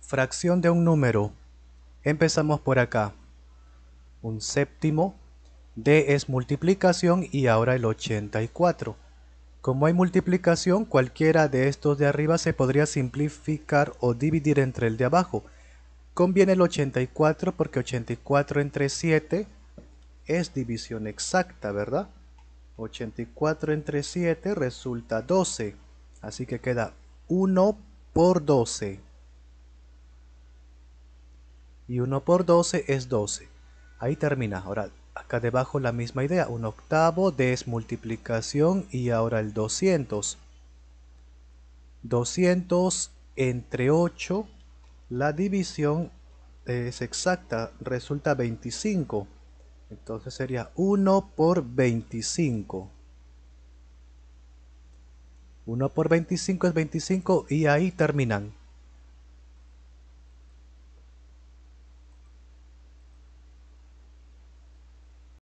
Fracción de un número. Empezamos por acá. Un séptimo. D es multiplicación y ahora el 84. Como hay multiplicación, cualquiera de estos de arriba se podría simplificar o dividir entre el de abajo. Conviene el 84 porque 84 entre 7 es división exacta, ¿verdad? 84 entre 7 resulta 12, así que queda 1 por 12 y 1 por 12 es 12. Ahí termina. Ahora, acá debajo la misma idea. Un octavo desmultiplicación y ahora el 200. 200 entre 8, la división es exacta, resulta 25. Entonces sería 1 por 25. 1 por 25 es 25 y ahí terminan.